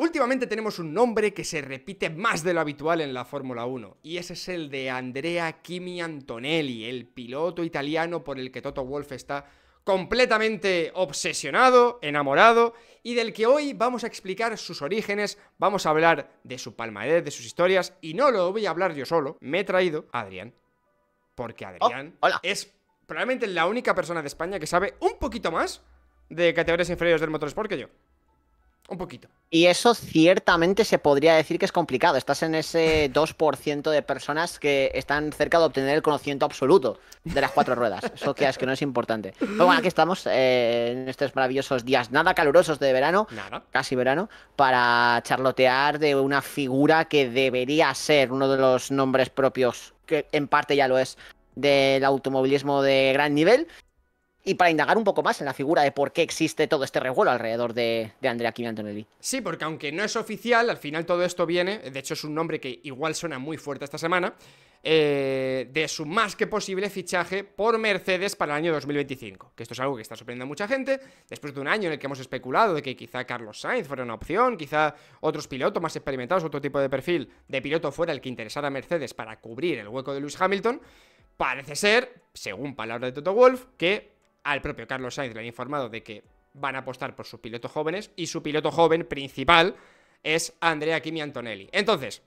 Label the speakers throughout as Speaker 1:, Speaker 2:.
Speaker 1: Últimamente tenemos un nombre que se repite más de lo habitual en la Fórmula 1, y ese es el de Andrea Kimi Antonelli, el piloto italiano por el que Toto Wolff está completamente obsesionado, enamorado, y del que hoy vamos a explicar sus orígenes, vamos a hablar de su palmarés, de sus historias, y no lo voy a hablar yo solo, me he traído a Adrián, porque oh, Adrián es probablemente la única persona de España que sabe un poquito más de categorías inferiores del motorsport que yo. Un poquito. Y eso
Speaker 2: ciertamente se podría decir que es complicado. Estás en ese 2% de personas que están cerca de obtener el conocimiento absoluto de las cuatro ruedas. Eso que es que no es importante. Pero bueno, aquí estamos eh, en estos maravillosos días nada calurosos de verano, casi verano, para charlotear de una figura que debería ser uno de los nombres propios, que en parte ya lo es, del automovilismo de gran nivel y para indagar un poco más en la figura de por qué existe todo este revuelo alrededor de, Andrea Kimi Antonelli.
Speaker 1: Sí, porque aunque no es oficial, al final todo esto viene, de hecho es un nombre que igual suena muy fuerte esta semana, eh, de su más que posible fichaje por Mercedes para el año 2025. Que esto es algo que está sorprendiendo a mucha gente, después de un año en el que hemos especulado de que quizá Carlos Sainz fuera una opción, quizá otros pilotos más experimentados, otro tipo de perfil de piloto fuera el que interesara a Mercedes para cubrir el hueco de Lewis Hamilton. Parece ser, según palabra de Toto Wolf, que al propio Carlos Sainz le han informado de que van a apostar por sus pilotos jóvenes y su piloto joven principal es Andrea Kimi Antonelli. Entonces,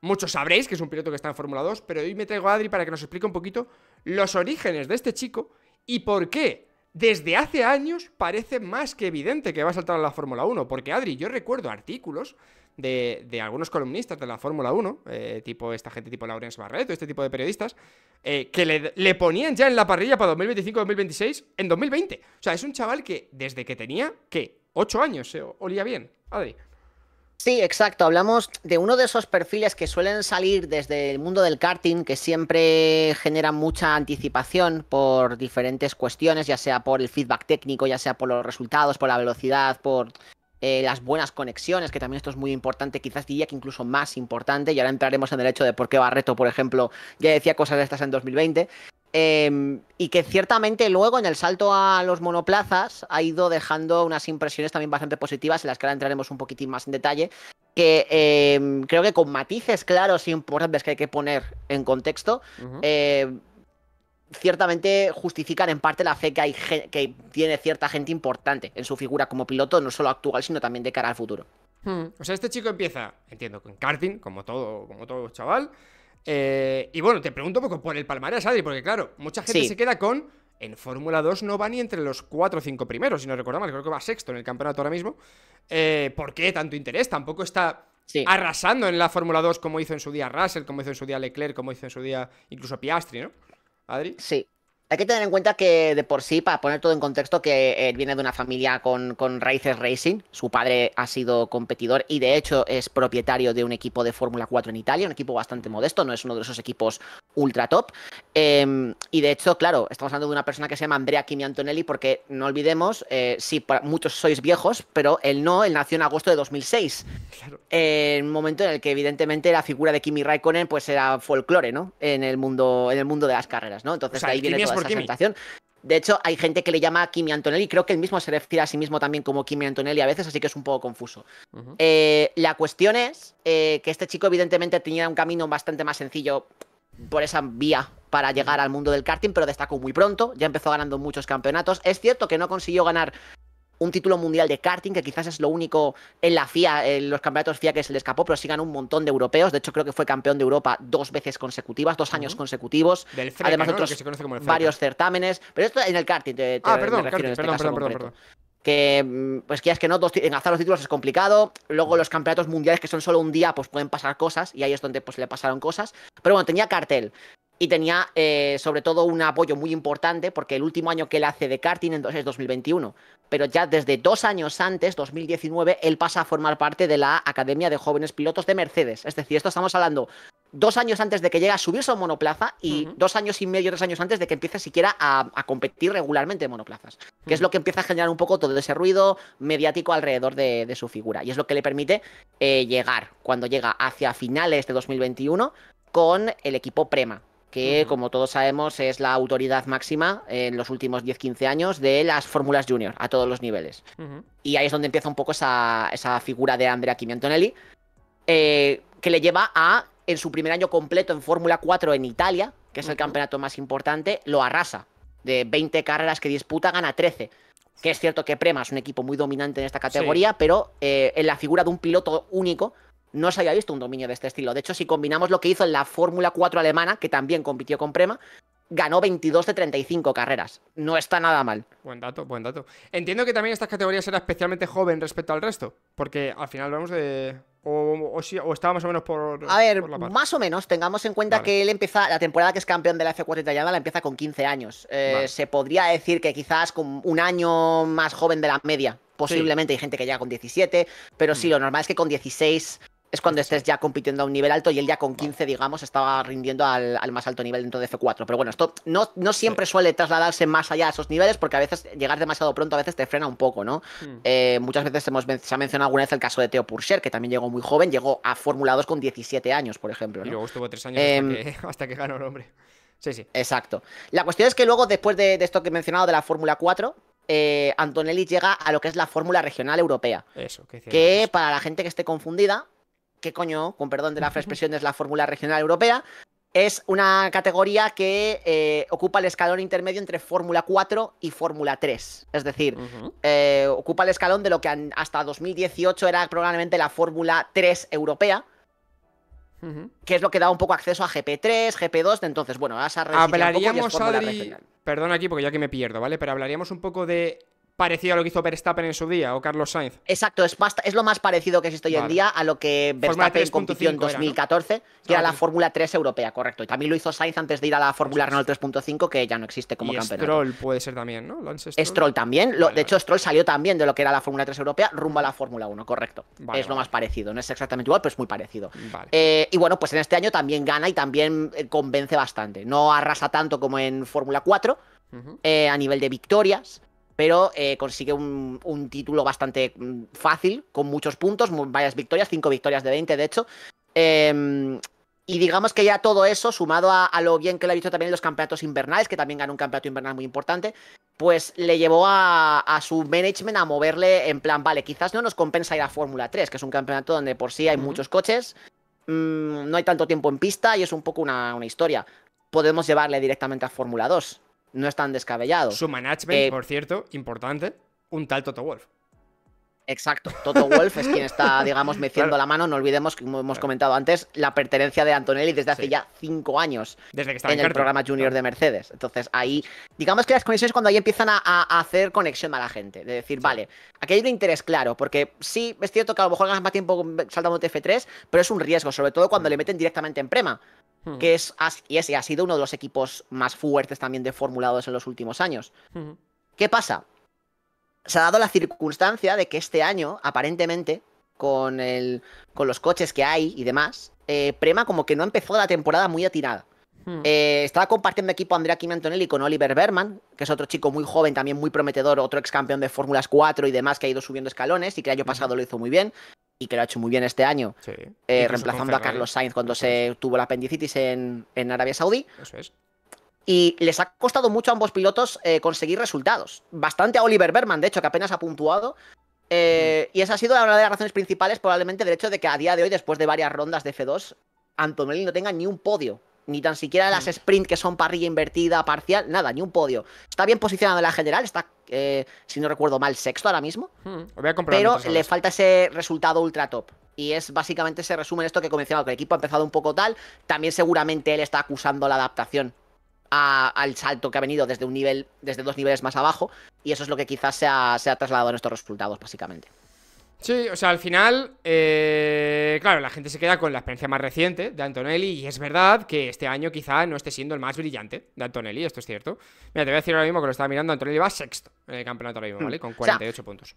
Speaker 1: muchos sabréis que es un piloto que está en Fórmula 2, pero hoy me traigo a Adri para que nos explique un poquito los orígenes de este chico y por qué desde hace años parece más que evidente que va a saltar a la Fórmula 1, porque Adri, yo recuerdo artículos de, algunos columnistas de la Fórmula 1, eh, tipo esta gente tipo Laurence Barreto, este tipo de periodistas, eh, que le, ponían ya en la parrilla para 2025-2026 en 2020. O sea, es un chaval que desde que tenía, ¿qué? 8 años, se eh? olía bien. Adri.
Speaker 2: Sí, exacto. Hablamos de uno de esos perfiles que suelen salir desde el mundo del karting, que siempre genera mucha anticipación por diferentes cuestiones, ya sea por el feedback técnico, ya sea por los resultados, por la velocidad, por eh, las buenas conexiones, que también esto es muy importante, quizás diría que incluso más importante, y ahora entraremos en el hecho de por qué Barreto, por ejemplo, ya decía cosas de estas en 2020, em, y que ciertamente luego en el salto a los monoplazas ha ido dejando unas impresiones también bastante positivas, en las que ahora entraremos un poquitín más en detalle, que em, creo que con matices claros y e importantes que hay que poner en contexto, ciertamente justifican en parte la fe que, hay, que tiene cierta gente importante en su figura como piloto, no solo actual, sino también de cara al futuro.
Speaker 1: Hmm. O sea, este chico empieza, entiendo, con karting, como todo, como todo chaval. Eh, y bueno, te pregunto un poco por el palmarés, Adri, porque claro, mucha gente se queda con. En Fórmula 2 no va ni entre los 4 o 5 primeros, si no recuerdo mal, creo que va sexto en el campeonato ahora mismo. Eh, ¿Por qué tanto interés? Tampoco está arrasando en la Fórmula 2 como hizo en su día Russell, como hizo en su día Leclerc, como hizo en su día incluso Piastri, ¿no? Adri. Sí.
Speaker 2: Hay que tener en cuenta que de por sí, para poner todo en contexto, que él eh, viene de una familia con, raíces racing. Su padre ha sido competidor y de hecho es propietario de un equipo de Fórmula 4 en Italia, un equipo bastante modesto, no es uno de esos equipos ultra top. Em, y de hecho, claro, estamos hablando de una persona que se llama Andrea Kimi Antonelli, porque no olvidemos, eh, sí, muchos sois viejos, pero él no, él nació en agosto de 2006. Eh, en un momento en el que evidentemente la figura de Kimi Raikkonen pues era folclore, ¿no? En el mundo, en el mundo de las carreras, ¿no? Entonces ahí viene de hecho, hay gente que le llama Kimi Antonelli. Creo que él mismo se refiere a sí mismo también como Kimi Antonelli a veces, así que es un poco confuso. Eh, la cuestión es eh, que este chico, evidentemente, tenía un camino bastante más sencillo por esa vía para llegar al mundo del karting, pero destacó muy pronto. Ya empezó ganando muchos campeonatos. Es cierto que no consiguió ganar un título mundial de karting, que quizás es lo único en la FIA, en los campeonatos FIA que se le escapó, pero sigan un montón de europeos. De hecho, creo que fue campeón de Europa dos veces consecutivas, dos años consecutivos. además otros varios certámenes. Pero esto en el karting, ah, perdón, este perdón, perdón, perdón, Que, mm, pues que es que no, dos, los títulos es complicado. Luego los campeonatos mundiales que son solo un día, pues pueden pasar cosas. Y ahí es donde pues, le pasaron cosas. Pero bueno, tenía cartel y tenía eh, sobre todo un apoyo muy importante porque el último año que él hace de karting es 2021, pero ya desde dos años antes, 2019, él pasa a formar parte de la Academia de Jóvenes Pilotos de Mercedes. Es decir, esto estamos hablando dos años antes de que llegue a subirse a monoplaza y dos años y medio, tres años antes de que empiece siquiera a, competir regularmente en monoplazas, que es lo que empieza a generar un poco todo ese ruido mediático alrededor de, su figura y es lo que le permite eh, llegar cuando llega hacia finales de 2021 con el equipo Prema, que como todos sabemos es la autoridad máxima en los últimos 10-15 años de las fórmulas junior a todos los niveles. Y ahí es donde empieza un poco esa, figura de Andrea Kimiantonelli. Eh, que le lleva a, en su primer año completo en Fórmula 4 en Italia, que es el campeonato más importante, lo arrasa. De 20 carreras que disputa, gana 13. Que es cierto que Prema es un equipo muy dominante en esta categoría, pero eh, en la figura de un piloto único, no se había visto un dominio de este estilo. De hecho, si combinamos lo que hizo en la Fórmula 4 alemana, que también compitió con Prema, ganó 22 de 35 carreras.
Speaker 1: No está nada mal. Buen dato, buen dato. Entiendo que también estas categorías era especialmente joven respecto al resto, porque al final vamos de... O, estaba más o menos por... A ver, más
Speaker 2: o menos, tengamos en cuenta que él empieza, la temporada que es campeón de la F4 italiana la empieza con 15 años. Eh, se podría decir que quizás con un año más joven de la media, posiblemente hay gente que llega con 17, pero sí, mm. lo normal es que con 16 es cuando estés ya compitiendo a un nivel alto y él ya con 15, digamos, estaba rindiendo al, más alto nivel dentro de F4. Pero bueno, esto no, siempre suele trasladarse más allá a esos niveles porque a veces llegar demasiado pronto a veces te frena un poco, ¿no? Hmm. Eh, muchas veces hemos, se ha mencionado alguna vez el caso de Theo Purser, que también llegó muy joven, llegó a Fórmula 2 con 17 años, por ejemplo. Y luego
Speaker 1: estuvo tres años em, hasta, que, ganó el hombre.
Speaker 2: Sí, sí. Exacto. La cuestión es que luego, después de, esto que he mencionado de la Fórmula 4, eh, Antonelli llega a lo que es la Fórmula Regional Europea. Eso, que para la gente que esté confundida, ¿Qué coño, con perdón de la expresión, es la fórmula regional europea, es una categoría que eh, ocupa el escalón intermedio entre Fórmula 4 y Fórmula 3. Es decir, eh, ocupa el escalón de lo que hasta 2018 era probablemente la Fórmula 3 europea. Que es lo que da un poco acceso a GP3, GP2, de entonces, bueno, a Hablaríamos, un poco
Speaker 1: perdón aquí porque ya que me pierdo, ¿vale? Pero hablaríamos un poco de parecido a lo que hizo Verstappen en su día o Carlos Sainz. Exacto, es, es lo más parecido que existe hoy en día
Speaker 2: a lo que Verstappen compitió en 2014, que era la Fórmula 3 europea, correcto. Y también lo hizo Sainz antes de ir a la Fórmula Renault 3.5, que ya no existe como y Stroll
Speaker 1: puede ser también, ¿no? Lance Stroll. también. de
Speaker 2: hecho, Stroll salió también de lo que era la Fórmula 3 europea rumbo a la Fórmula 1, correcto. es lo más parecido. No es exactamente igual, pero es muy parecido. Eh, y bueno, pues en este año también gana y también eh, convence bastante. No arrasa tanto como en Fórmula 4 eh, a nivel de victorias pero eh, consigue un, título bastante mm, fácil, con muchos puntos, varias victorias, cinco victorias de 20, de hecho. Em, y digamos que ya todo eso, sumado a, lo bien que le ha visto también en los campeonatos invernales, que también ganó un campeonato invernal muy importante, pues le llevó a, su management a moverle en plan, vale, quizás no nos compensa ir a Fórmula 3, que es un campeonato donde por sí hay muchos coches, mm, no hay tanto tiempo en pista y es un poco una, una historia. Podemos llevarle directamente a Fórmula 2 no es tan descabellado. Su
Speaker 1: management, eh, por cierto, importante, un tal Toto Wolf. Exacto, Toto Wolf es quien está, digamos, meciendo la
Speaker 2: mano. No olvidemos, como hemos comentado antes, la pertenencia de Antonelli desde hace ya cinco años
Speaker 1: desde que en, en el programa
Speaker 2: Junior de Mercedes. Entonces ahí, digamos que las conexiones cuando ahí empiezan a, hacer conexión a la gente. De decir, vale, aquí hay un interés claro, porque sí, es cierto que a lo mejor ganas más tiempo saltando f 3 pero es un riesgo, sobre todo cuando mm. le meten directamente en Prema mm. que es, y ese ha sido uno de los equipos más fuertes también de formulados en los últimos años. Mm. ¿Qué pasa? se ha dado la circunstancia de que este año, aparentemente, con, el, con los coches que hay y demás, eh, Prema como que no empezó la temporada muy atinada. Hmm. Eh, estaba compartiendo equipo Andrea Kim Antonelli con Oliver Berman, que es otro chico muy joven, también muy prometedor, otro ex campeón de Fórmulas 4 y demás, que ha ido subiendo escalones y que el año hmm. pasado lo hizo muy bien y que lo ha hecho muy bien este año, eh, reemplazando a Carlos Sainz cuando se tuvo la apendicitis en, en Arabia Saudí. Eso es. Y les ha costado mucho a ambos pilotos eh, conseguir resultados. Bastante a Oliver Berman, de hecho, que apenas ha puntuado. Eh, y esa ha sido una de las razones principales, probablemente, del hecho de que a día de hoy, después de varias rondas de F2, Antonelli no tenga ni un podio. Ni tan siquiera las mm. sprints sprint que son parrilla invertida, parcial, nada, ni un podio. Está bien posicionado en la general, está, eh, si no recuerdo mal, sexto ahora mismo.
Speaker 1: Hmm, pero le
Speaker 2: falta ese resultado ultra top. Y es básicamente se resumen en esto que mencionado, que el equipo ha empezado un poco tal. También seguramente él está acusando la adaptación al salto que ha venido desde un nivel, desde dos niveles más abajo, y eso es lo que quizás se ha, trasladado en estos resultados, básicamente.
Speaker 1: Sí, o sea, al final, eh, claro, la gente se queda con la experiencia más reciente de Antonelli y es verdad que este año quizá no esté siendo el más brillante de Antonelli, esto es cierto. Mira, te voy a decir ahora mismo que lo estaba mirando, Antonelli va sexto en el campeonato ahora mismo, hmm. ¿vale? Con 48 puntos.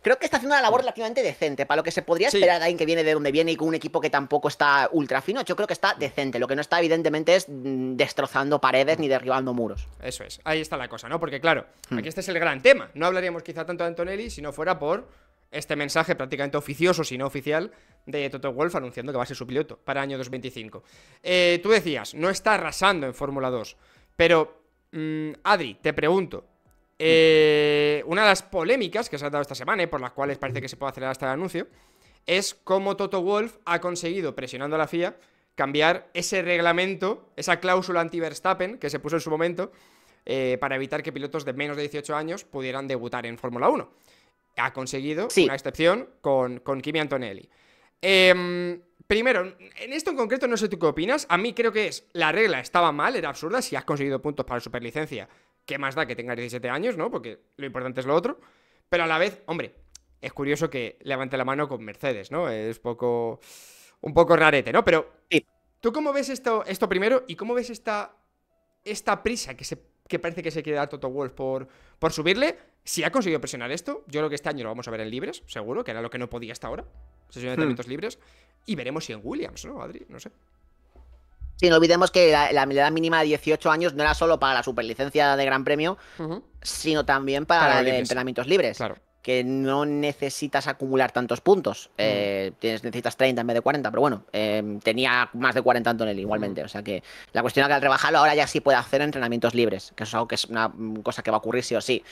Speaker 2: Creo que está haciendo una labor mm. relativamente decente para lo que se podría esperar de alguien que viene de donde viene y con un equipo que tampoco está ultra fino. Yo creo que está mm. decente. Lo que no está, evidentemente, es mm, destrozando paredes ni derribando muros.
Speaker 1: Eso es. Ahí está la cosa, ¿no? Porque, claro, aquí este es el gran tema. No hablaríamos quizá tanto de Antonelli si no fuera por este mensaje prácticamente oficioso, si no oficial, de Toto Wolf anunciando que va a ser su piloto para año 2025. Eh, tú decías, no está arrasando en Fórmula 2. Pero, Adri, te pregunto. Eh, una de las polémicas que se ha dado esta semana y por las cuales parece que se puede acelerar hasta el anuncio es cómo Toto Wolf ha conseguido, presionando a la FIA, cambiar ese reglamento, esa cláusula anti-Verstappen que se puso en su momento eh, para evitar que pilotos de menos de 18 años pudieran debutar en Fórmula 1. Ha conseguido una excepción con, Kimi Antonelli. Em, primero, en esto en concreto no sé tú qué opinas. A mí creo que es la regla estaba mal, era absurda. Si has conseguido puntos para superlicencia, qué más da que tenga 17 años, ¿no? Porque lo importante es lo otro. Pero a la vez, hombre, es curioso que levante la mano con Mercedes, ¿no? Es poco, un poco rarete, ¿no? Pero ¿tú cómo ves esto, esto primero y cómo ves esta, esta prisa que, se, que parece que se quiere dar Toto Wolf por, por subirle? Si ha conseguido presionar esto, yo creo que este año lo vamos a ver en libres, seguro, que era lo que no podía hasta ahora, sesión de hmm. entrenamientos libres, y veremos si en Williams, ¿no, Adri? No sé.
Speaker 2: Sí, no olvidemos que la, edad mínima de 18 años no era solo para la superlicencia de Gran Premio, sino también para, la de entrenamientos libres. Que no necesitas acumular tantos puntos. Eh, necesitas 30 en vez de 40, pero bueno, eh, tenía más de 40 Antonelli igualmente. O sea que la cuestión es que al rebajarlo ahora ya sí puede hacer entrenamientos libres, que eso es algo que es una cosa que va a ocurrir sí o sí.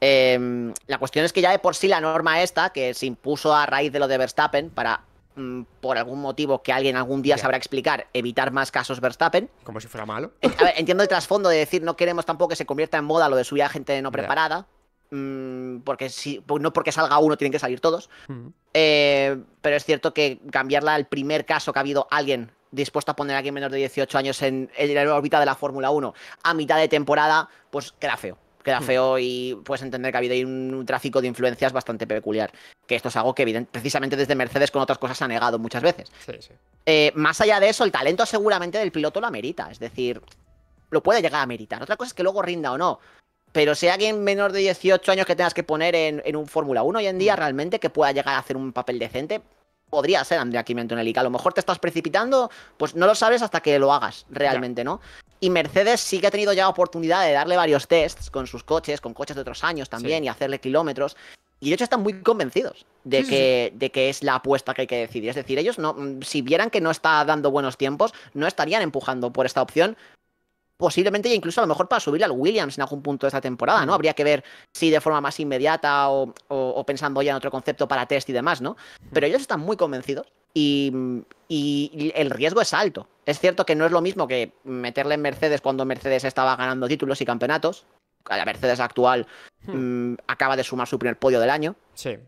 Speaker 2: Em, la cuestión es que ya de por sí la norma esta, que se impuso a raíz de lo de Verstappen para Mm, por algún motivo que alguien algún día sabrá explicar, evitar más casos Verstappen. Como si fuera malo. Eh, entiendo el trasfondo de decir no queremos tampoco que se convierta en moda lo de subir a gente no preparada. Mm, porque si, pues no porque salga uno, tienen que salir todos. Eh, pero es cierto que cambiarla al primer caso que ha habido alguien dispuesto a poner a alguien menor de 18 años en, en la órbita de la Fórmula 1 a mitad de temporada, pues queda feo queda hmm. feo y puedes entender que ha habido ahí un, tráfico de influencias bastante peculiar. Que esto es algo que precisamente desde Mercedes con otras cosas se ha negado muchas veces. Sí, sí. Eh, más allá de eso, el talento seguramente del piloto lo amerita, es decir, lo puede llegar a meritar. Otra cosa es que luego rinda o no. Pero si hay alguien menor de 18 años que tengas que poner en, en un Fórmula 1 hoy en día, hmm. realmente que pueda llegar a hacer un papel decente, podría ser Andrea en a lo mejor te estás precipitando, pues no lo sabes hasta que lo hagas realmente, ¿no? Y Mercedes sí que ha tenido ya oportunidad de darle varios tests con sus coches, con coches de otros años también, y hacerle kilómetros. Y de hecho están muy convencidos de, que, de que es la apuesta que hay que decidir. Es decir, ellos no, mm, si vieran que no está dando buenos tiempos, no estarían empujando por esta opción posiblemente incluso a lo mejor para subir al Williams en algún punto de esta temporada, ¿no? Mm. Habría que ver si de forma más inmediata o, pensando ya en otro concepto para test y demás, ¿no? Mm. Pero ellos están muy convencidos y, el riesgo es alto. Es cierto que no es lo mismo que meterle en Mercedes cuando Mercedes estaba ganando títulos y campeonatos. La Mercedes actual hmm. mm, acaba de sumar su primer podio del año. Sí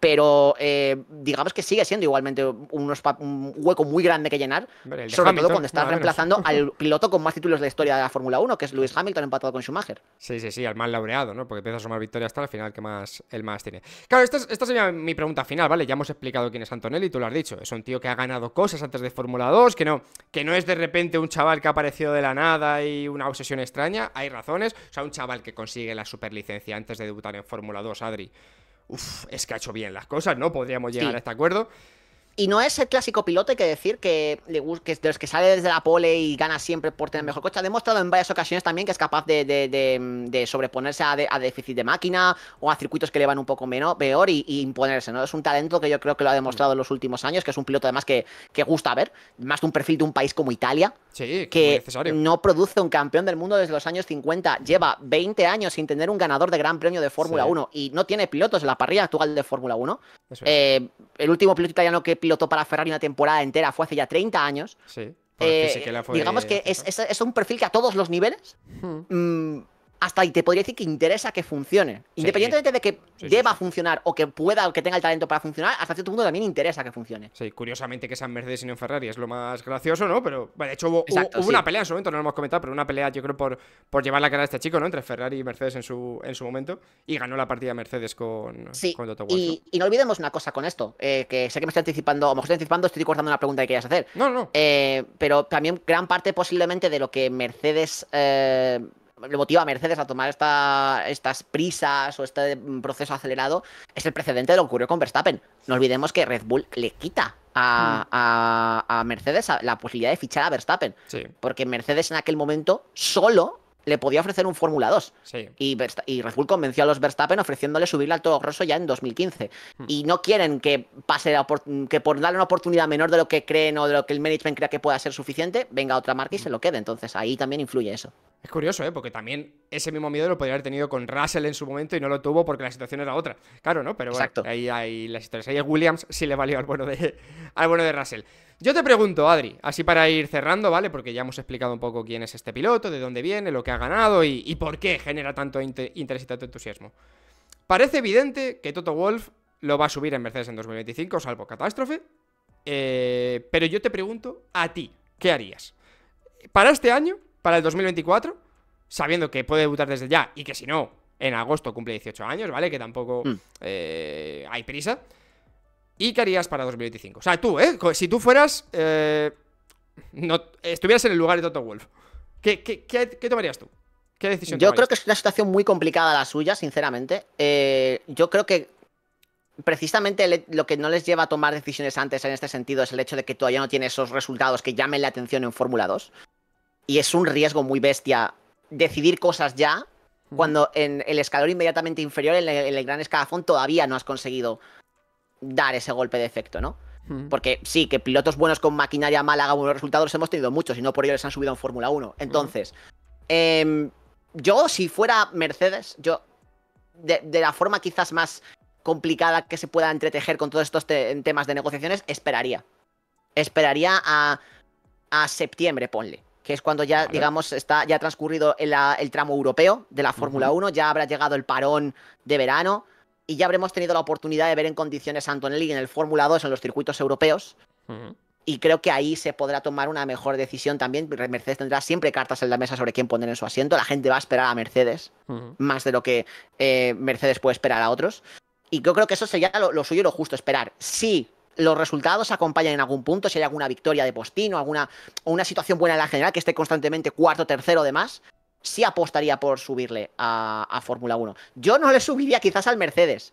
Speaker 2: pero eh, digamos que sigue siendo igualmente un hueco muy grande que llenar,
Speaker 1: sobre todo cuando estás reemplazando al
Speaker 2: piloto con más títulos de la historia de la Fórmula 1, que es Lewis Hamilton empatado con Schumacher.
Speaker 1: Sí, sí, sí, al mal laureado, ¿no? Porque empieza a sumar victorias hasta el final que más el más tiene. Claro, esta, sería mi pregunta final, ¿vale? Ya hemos explicado quién es Antonelli, tú lo has dicho, es un tío que ha ganado cosas antes de Fórmula 2, que no, que no es de repente un chaval que ha aparecido de la nada y una obsesión extraña, hay razones, o sea, un chaval que consigue la superlicencia antes de debutar en Fórmula 2, Adri uff, es que ha hecho bien las cosas, ¿no? Podríamos llegar a este acuerdo.
Speaker 2: Y no es el clásico piloto, hay que decir, que, que de que sale desde la pole y gana siempre por tener mejor coche. Ha demostrado en varias ocasiones también que es capaz de, mm, sobreponerse a, déficit de máquina o a circuitos que le van un poco menos, peor y, imponerse, ¿no? Es un talento que yo creo que lo ha demostrado en los últimos años, que es un piloto además que, gusta ver, más de un perfil de un país como Italia, que no produce un campeón del mundo desde los años 50. Lleva 20 años sin tener un ganador de gran premio de Fórmula 1 y no tiene pilotos en la parrilla actual de Fórmula 1. Eh, el último piloto italiano que piloto para Ferrari una temporada entera fue hace ya 30 años.
Speaker 1: Sí. Eh, digamos que
Speaker 2: es, un perfil que a todos los niveles hmm. mm, hasta ahí te podría decir que interesa que funcione. Independientemente de que deba funcionar o que pueda o que tenga el talento para funcionar, hasta cierto punto también interesa que funcione.
Speaker 1: Sí, curiosamente que sean Mercedes y no Ferrari es lo más gracioso, ¿no? Pero de hecho hubo, una pelea en su momento, no lo hemos comentado, pero una pelea yo creo por, por llevar la cara a este chico, ¿no? Entre Ferrari y Mercedes en su, en su momento y ganó la partida Mercedes con, con Toto Y,
Speaker 2: no olvidemos una cosa con esto, eh, que sé que me estoy anticipando, o me estoy anticipando, estoy cortando una pregunta que querías hacer. No, no. Eh, pero también gran parte posiblemente de lo que Mercedes... Eh, le motiva a Mercedes a tomar esta, estas prisas o este proceso acelerado es el precedente de lo que ocurrió con Verstappen. No olvidemos que Red Bull le quita a, a, a Mercedes la posibilidad de fichar a Verstappen. Porque Mercedes en aquel momento solo le podía ofrecer un Fórmula 2. Sí. Y, Red Bull convenció a los Verstappen ofreciéndole subirle al Toro Rosso ya en 2015. Hmm. Y no quieren que pase que por darle una oportunidad menor de lo que creen o de lo que el management crea que pueda ser suficiente, venga otra marca y se lo quede. Entonces ahí también influye eso.
Speaker 1: Es curioso, ¿eh? Porque también ese mismo miedo lo podría haber tenido con Russell en su momento y no lo tuvo porque la situación era otra. Claro, ¿no? Pero ahí hay las historias. Ahí Williams sí le valió bueno de, al bueno de Russell. Yo te pregunto, Adri, así para ir cerrando, ¿vale? Porque ya hemos explicado un poco quién es este piloto, de dónde viene, lo que ha ganado y, por qué genera tanto interés y tanto entusiasmo. Parece evidente que Toto Wolf lo va a subir en Mercedes en 2025, salvo catástrofe. Eh, pero yo te pregunto a ti, ¿qué harías? Para este año, para el 2024, sabiendo que puede debutar desde ya y que si no, en agosto cumple 18 años, ¿vale? Que tampoco mm. eh, hay prisa. ¿Y qué harías para 2025? O sea, tú, ¿eh? Si tú fueras. Eh, no, estuvieras en el lugar de Toto Wolf. ¿Qué, qué, qué, qué tomarías tú? ¿Qué decisión Yo creo
Speaker 2: que es una situación muy complicada la suya, sinceramente. Eh, yo creo que precisamente lo que no les lleva a tomar decisiones antes en este sentido es el hecho de que todavía no tiene esos resultados que llamen la atención en Fórmula 2. Y es un riesgo muy bestia decidir cosas ya cuando en el escalón inmediatamente inferior, en el, en el gran escalafón, todavía no has conseguido dar ese golpe de efecto, ¿no? Porque sí, que pilotos buenos con maquinaria mala hagan buenos resultados hemos tenido muchos y no por ello les han subido en Fórmula 1. Entonces, em, yo si fuera Mercedes, yo de, la forma quizás más complicada que se pueda entretejer con todos estos temas de negociaciones, esperaría. Esperaría a, septiembre, ponle que es cuando ya, digamos, está ya transcurrido el, tramo europeo de la Fórmula 1, ya habrá llegado el parón de verano, y ya habremos tenido la oportunidad de ver en condiciones a Antonelli en el Fórmula 2, en los circuitos europeos. Y creo que ahí se podrá tomar una mejor decisión también. Mercedes tendrá siempre cartas en la mesa sobre quién poner en su asiento. La gente va a esperar a Mercedes, más de lo que eh, Mercedes puede esperar a otros. Y yo creo que eso sería lo, suyo y lo justo esperar. Si los resultados acompañan en algún punto, si hay alguna victoria de Postino, alguna una situación buena en la general, que esté constantemente cuarto, tercero, demás, sí apostaría por subirle a, Fórmula 1. Yo no le subiría quizás al Mercedes.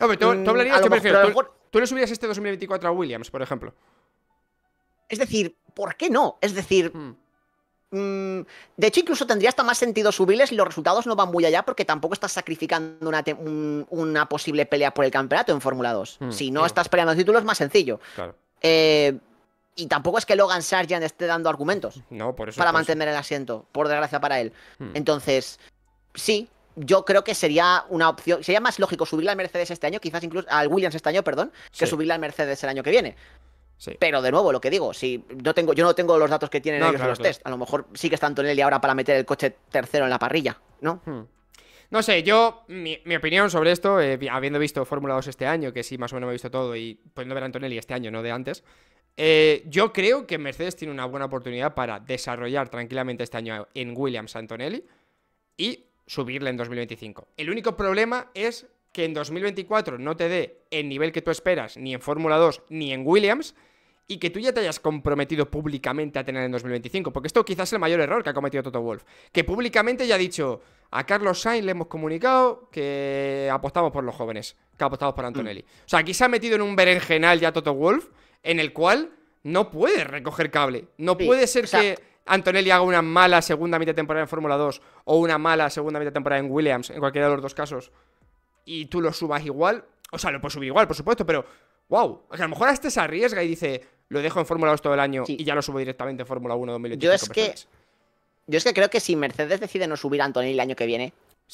Speaker 1: Hombre, tú, le subirías este 2024 a Williams, por ejemplo.
Speaker 2: Es decir, ¿por qué no? Es decir. Hmm. Mm, de hecho, incluso tendría hasta más sentido subirles y los resultados no van muy allá porque tampoco estás sacrificando una, posible pelea por el campeonato en Fórmula 2. Hmm, si no estás peleando títulos, más sencillo. Claro. Eh, y tampoco es que Logan Sargent esté dando argumentos no, para mantener el asiento, por desgracia para él. Hmm. Entonces, sí, yo creo que sería una opción. Sería más lógico subirle al Mercedes este año, quizás incluso al Williams este año, perdón, que subirla subirle al Mercedes el año que viene. Pero de nuevo, lo que digo, si no tengo, yo no tengo los datos que tienen ellos en los test. A lo mejor sí que está Antonelli ahora para meter el coche tercero en la parrilla,
Speaker 1: ¿no? Hmm. No sé, yo, mi, opinión sobre esto, eh, habiendo visto Fórmula 2 este año, que sí, más o menos he visto todo, y poniendo ver a Antonelli este año, no de antes, eh, yo creo que Mercedes tiene una buena oportunidad para desarrollar tranquilamente este año en Williams Antonelli y subirle en 2025. El único problema es que en 2024 no te dé el nivel que tú esperas ni en Fórmula 2 ni en Williams y que tú ya te hayas comprometido públicamente a tener en 2025, porque esto quizás es el mayor error que ha cometido Toto Wolf, que públicamente ya ha dicho a Carlos Sainz le hemos comunicado que apostamos por los jóvenes, que apostamos por Antonelli. Mm. O sea, aquí se ha metido en un berenjenal ya Toto Wolf en el cual no puede recoger cable. No puede ser que Antonelli haga una mala segunda mitad temporada en Fórmula 2 o una mala segunda mitad temporada en Williams, en cualquiera de los dos casos, y tú lo subas igual. O sea, lo puedes subir igual, por supuesto, pero wow. O sea, a lo mejor a este se arriesga y dice, lo dejo en Fórmula 2 todo el año y ya lo subo directamente en Fórmula 1 2018. Yo es que. Yo es que creo que si Mercedes decide no subir a Antonelli el año que viene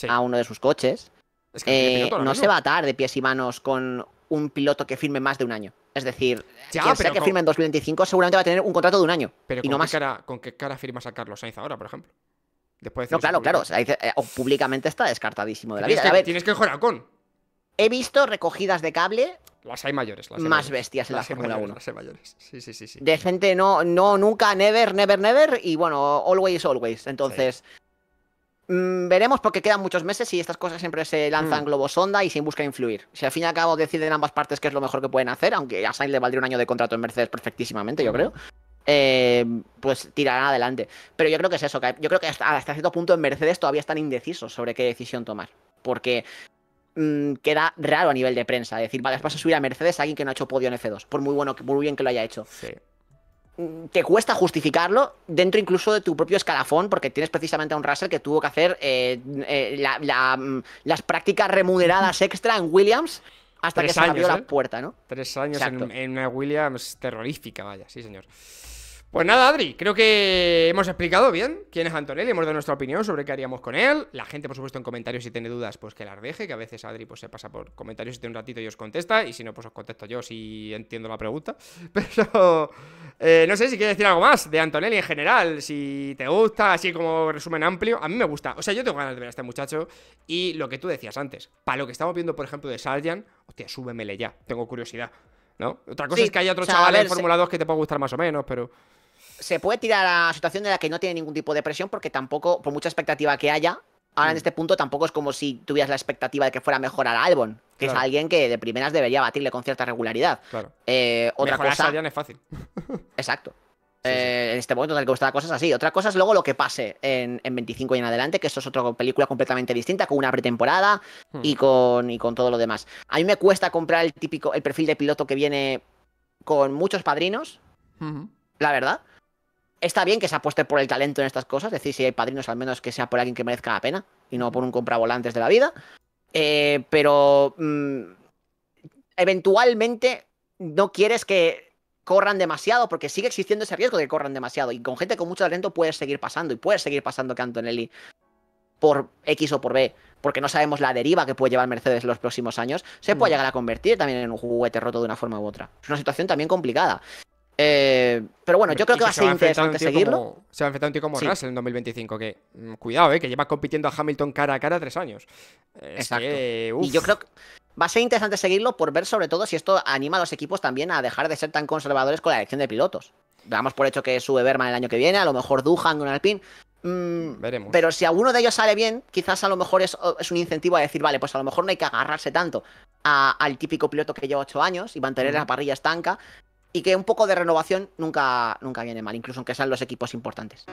Speaker 2: a uno de sus coches,
Speaker 1: es que eh, no se va a atar
Speaker 2: de pies y manos con un piloto que firme más de un año. Es decir, ya, quien sea que firme en 2025 seguramente va a tener un contrato de un año.
Speaker 1: Pero y no más. ¿con qué cara firmas a Carlos Sainz ahora, por ejemplo? Después de no, claro, claro.
Speaker 2: Eh, o públicamente está descartadísimo de la vida. tienes que jugar con. He visto recogidas de cable
Speaker 1: las hay mayores. más bestias en las la Fórmula 1. Las hay mayores. Sí, sí, sí, De
Speaker 2: gente no, no, nunca, never, never, never. Y bueno, always, always. Entonces, Mm, veremos porque quedan muchos meses y estas cosas siempre se lanzan mm. globo globosonda y sin busca influir. Si al fin y al cabo deciden ambas partes Que es lo mejor que pueden hacer, aunque a Sainz le valdría un año de contrato en Mercedes perfectísimamente, yo mm. creo. Eh, pues tirarán adelante. Pero yo creo que es eso. Que yo creo que hasta, cierto punto en Mercedes todavía están indecisos sobre qué decisión tomar. Porque queda raro a nivel de prensa decir, vale, vas a subir a Mercedes a alguien que no ha hecho podio en F2, por muy, bueno, muy bien que lo haya hecho. Sí. Te cuesta justificarlo dentro incluso de tu propio escalafón, porque tienes precisamente a un Russell que tuvo que hacer eh, eh, mm, las prácticas remuneradas extra en Williams hasta que se abrió la ¿eh?
Speaker 1: puerta, ¿no? Tres años en, en, una Williams terrorífica, vaya, sí, señor. Pues nada, Adri, creo que hemos explicado bien quién es Antonelli, hemos dado nuestra opinión sobre qué haríamos con él. La gente, por supuesto, en comentarios si tiene dudas, pues que las deje, que a veces Adri pues, se pasa por comentarios y tiene un ratito y os contesta, y si no, pues os contesto yo si entiendo la pregunta. Pero eh, no sé si quieres decir algo más de Antonelli en general, si te gusta, así como resumen amplio. A mí me gusta, o sea, yo tengo ganas de ver a este muchacho y lo que tú decías antes, para lo que estamos viendo, por ejemplo, de Sarjan, hostia, súbemele ya, tengo curiosidad. ¿No? Otra cosa es que haya otros chavales en 2 que te pueda gustar más o menos, pero
Speaker 2: se puede tirar a la situación de la que no tiene ningún tipo de presión porque tampoco, por mucha expectativa que haya, ahora en mm. este punto tampoco es como si tuvieras la expectativa de que fuera a mejorar álbum. Albon, que es alguien que de primeras debería batirle con cierta regularidad. Claro. Eh, otra cosa... es fácil. Exacto. Eh, en este momento tal que gustar la así. Otra cosa es luego lo que pase en, 25 y en adelante, que esto es otra película completamente distinta, con una pretemporada hmm. y, con, y con todo lo demás. A mí me cuesta comprar el típico, el perfil de piloto que viene con muchos padrinos, la verdad. Está bien que se apueste por el talento en estas cosas, es decir, si hay padrinos, al menos que sea por alguien que merezca la pena y no por un compravolantes de la vida. Eh, pero mm, eventualmente no quieres que corran demasiado, porque sigue existiendo ese riesgo de que corran demasiado. Y con gente con mucho talento puedes seguir pasando, y puedes seguir pasando que Antonelli por X o por B, porque no sabemos la deriva que puede llevar Mercedes en los próximos años, se puede mm. llegar a convertir también en un juguete roto de una forma u otra. Es una situación también complicada.
Speaker 1: Eh, pero bueno, yo creo que va a ser interesante seguirlo. se va a enfrentar un tío como Russell en 2025, que mm, cuidado, eh, que lleva compitiendo a Hamilton cara a cara tres años. y yo
Speaker 2: creo que va a ser interesante seguirlo por ver sobre todo si esto anima a los equipos también a dejar de ser tan conservadores con la elección de pilotos. veamos por hecho que sube Berman el año que viene, a lo mejor Duhan un Alpine.
Speaker 1: Mm, Veremos. Pero
Speaker 2: si alguno de ellos sale bien, quizás a lo mejor es, un incentivo a decir, vale, pues a lo mejor no hay que agarrarse tanto al típico piloto que lleva ocho años y mantener la parrilla estanca y que un poco de renovación nunca, nunca viene mal, incluso aunque sean los equipos importantes.